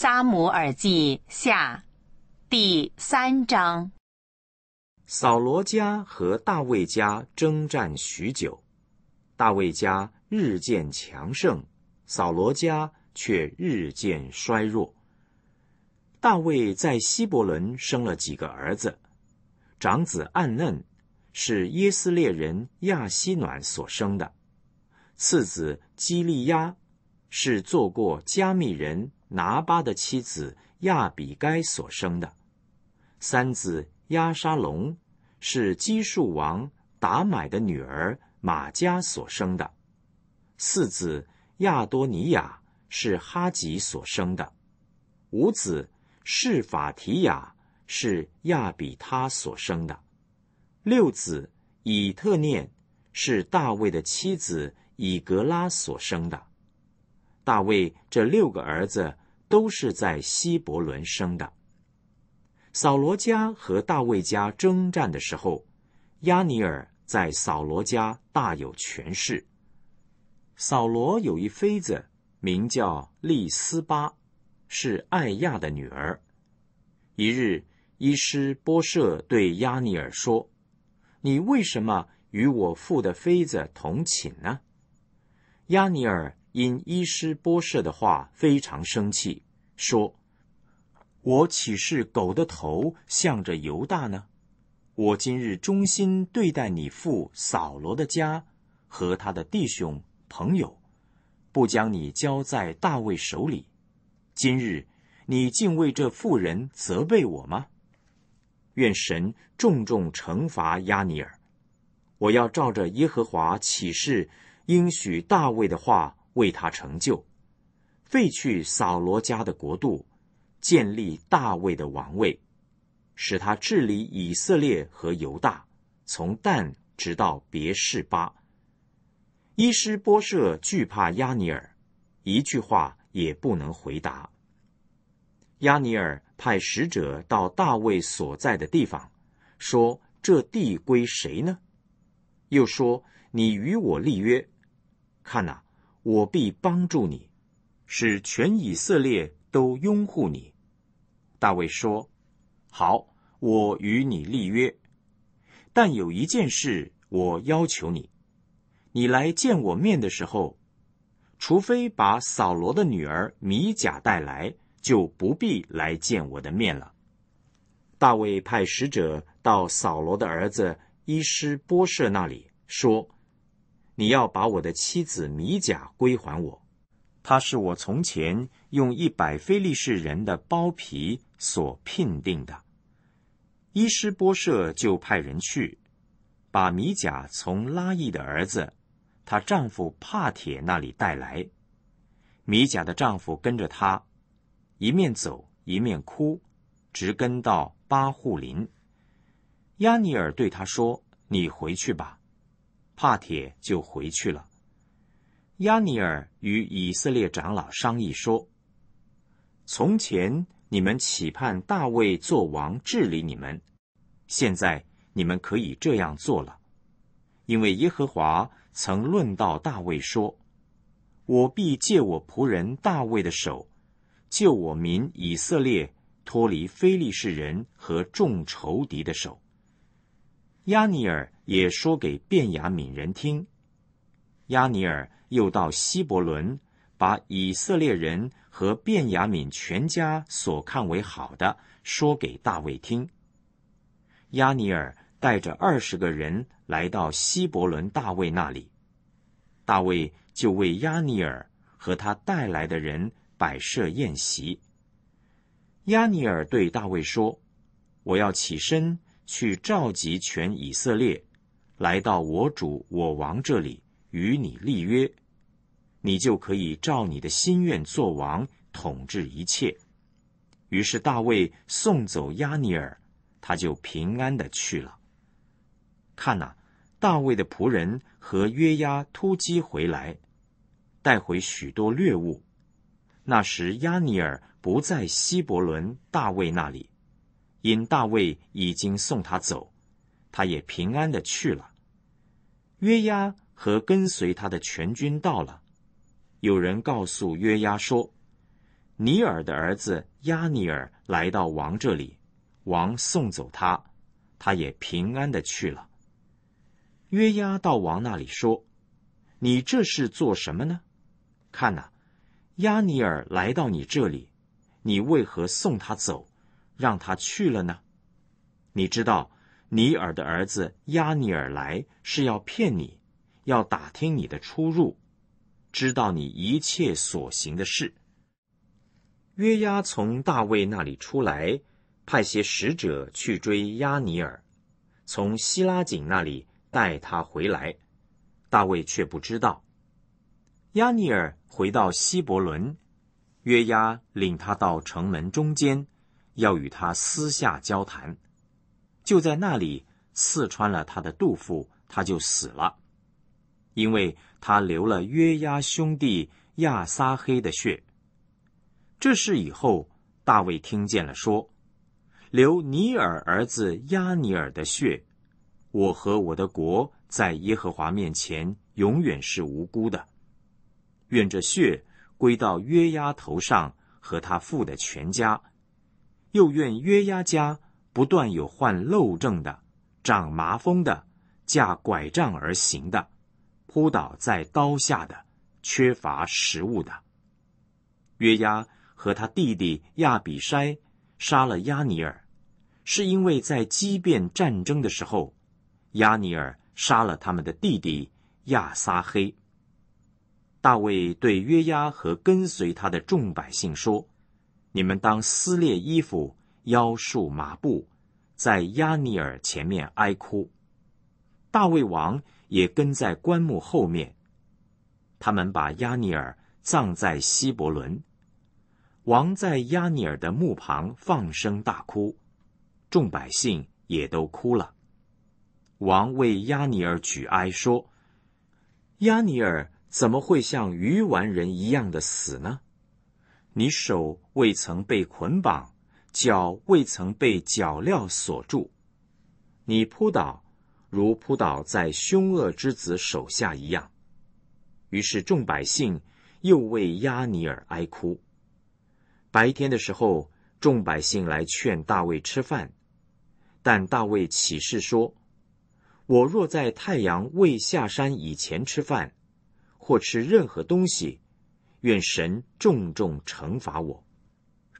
撒姆耳记下，第三章。扫罗家和大卫家征战许久，大卫家日渐强盛，扫罗家却日渐衰弱。大卫在希伯伦生了几个儿子，长子暗嫩是耶斯列人亚希暖所生的，次子基利亚是做过加密人。拿巴的妻子亚比该所生的三子亚沙龙，是基述王达买的女儿玛加所生的；四子亚多尼亚是哈吉所生的；五子释法提亚是亚比他所生的；六子以特念是大卫的妻子以格拉所生的。大卫这六个儿子。都是在希伯伦生的。扫罗家和大卫家征战的时候，亚尼尔在扫罗家大有权势。扫罗有一妃子，名叫利斯巴，是艾亚的女儿。一日，伊师波舍对亚尼尔说：“你为什么与我父的妃子同寝呢？”亚尼尔。因医师波舍的话非常生气，说：“我岂是狗的头向着犹大呢？我今日忠心对待你父扫罗的家和他的弟兄朋友，不将你交在大卫手里。今日你竟为这妇人责备我吗？愿神重重惩罚亚尼尔！我要照着耶和华启示应许大卫的话。”为他成就，废去扫罗家的国度，建立大卫的王位，使他治理以色列和犹大，从但直到别是巴。伊施波舍惧怕亚尼尔，一句话也不能回答。亚尼尔派使者到大卫所在的地方，说：“这地归谁呢？”又说：“你与我立约，看哪。”我必帮助你，使全以色列都拥护你。大卫说：“好，我与你立约，但有一件事我要求你：你来见我面的时候，除非把扫罗的女儿米甲带来，就不必来见我的面了。”大卫派使者到扫罗的儿子伊施波舍那里说。你要把我的妻子米甲归还我，她是我从前用一百非利士人的包皮所聘定的。伊施波舍就派人去，把米甲从拉伊的儿子、她丈夫帕铁那里带来。米甲的丈夫跟着他，一面走一面哭，直跟到巴户林。亚尼尔对他说：“你回去吧。”帕铁就回去了。亚尼尔与以色列长老商议说：“从前你们企盼大卫做王治理你们，现在你们可以这样做了，因为耶和华曾论到大卫说：‘我必借我仆人大卫的手，救我民以色列脱离非利士人和众仇敌的手。’”亚尼尔也说给卞雅悯人听。亚尼尔又到希伯伦，把以色列人和卞雅敏全家所看为好的说给大卫听。亚尼尔带着二十个人来到希伯伦大卫那里，大卫就为亚尼尔和他带来的人摆设宴席。亚尼尔对大卫说：“我要起身。”去召集全以色列，来到我主我王这里与你立约，你就可以照你的心愿做王，统治一切。于是大卫送走亚尼尔，他就平安的去了。看呐，大卫的仆人和约押突击回来，带回许多猎物。那时亚尼尔不在希伯伦大卫那里。因大卫已经送他走，他也平安的去了。约押和跟随他的全军到了，有人告诉约押说：“尼尔的儿子亚尼尔来到王这里，王送走他，他也平安的去了。”约押到王那里说：“你这是做什么呢？看呐，亚尼尔来到你这里，你为何送他走？”让他去了呢？你知道，尼尔的儿子亚尼尔来是要骗你，要打听你的出入，知道你一切所行的事。约押从大卫那里出来，派些使者去追亚尼尔，从希拉井那里带他回来。大卫却不知道。亚尼尔回到希伯伦，约押领他到城门中间。要与他私下交谈，就在那里刺穿了他的肚腹，他就死了，因为他流了约押兄弟亚撒黑的血。这事以后，大卫听见了，说：“流尼尔儿子亚尼尔的血，我和我的国在耶和华面前永远是无辜的。愿这血归到约押头上和他父的全家。”又愿约押家不断有患漏症的、长麻风的、架拐杖而行的、扑倒在刀下的、缺乏食物的。约押和他弟弟亚比筛杀了亚尼尔，是因为在激变战争的时候，亚尼尔杀了他们的弟弟亚撒黑。大卫对约押和跟随他的众百姓说。你们当撕裂衣服，腰束麻布，在亚尼尔前面哀哭。大卫王也跟在棺木后面。他们把亚尼尔葬在希伯伦。王在亚尼尔的墓旁放声大哭，众百姓也都哭了。王为亚尼尔举哀说：“亚尼尔怎么会像鱼丸人一样的死呢？”你手未曾被捆绑，脚未曾被脚镣锁住。你扑倒，如扑倒在凶恶之子手下一样。于是众百姓又为亚尼尔哀哭。白天的时候，众百姓来劝大卫吃饭，但大卫起誓说：“我若在太阳未下山以前吃饭，或吃任何东西。”愿神重重惩罚我！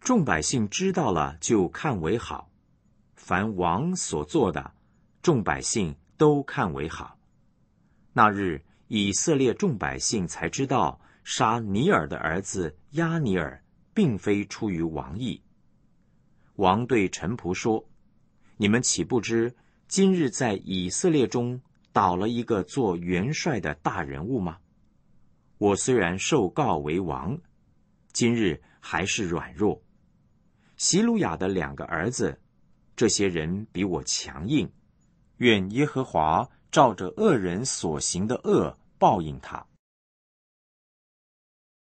众百姓知道了就看为好。凡王所做的，众百姓都看为好。那日，以色列众百姓才知道杀尼尔的儿子亚尼尔，并非出于王意。王对臣仆说：“你们岂不知今日在以色列中倒了一个做元帅的大人物吗？”我虽然受告为王，今日还是软弱。希鲁雅的两个儿子，这些人比我强硬。愿耶和华照着恶人所行的恶报应他。